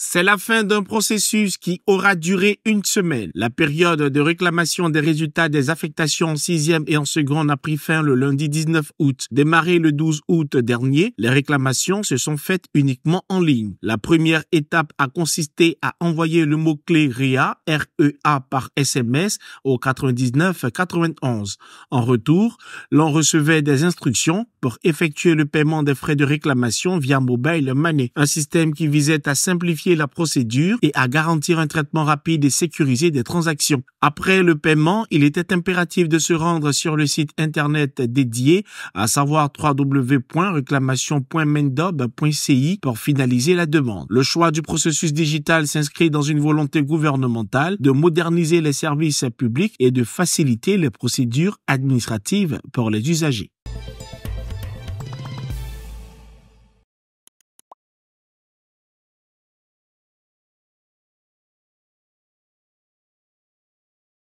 C'est la fin d'un processus qui aura duré une semaine. La période de réclamation des résultats des affectations en sixième et en seconde a pris fin le lundi 19 août. Démarré le 12 août dernier, les réclamations se sont faites uniquement en ligne. La première étape a consisté à envoyer le mot-clé REA, e par SMS au 99 91. En retour, l'on recevait des instructions pour effectuer le paiement des frais de réclamation via Mobile Money, un système qui visait à simplifier la procédure et à garantir un traitement rapide et sécurisé des transactions. Après le paiement, il était impératif de se rendre sur le site internet dédié, à savoir www.reclamation.mendob.ci, pour finaliser la demande. Le choix du processus digital s'inscrit dans une volonté gouvernementale de moderniser les services publics et de faciliter les procédures administratives pour les usagers.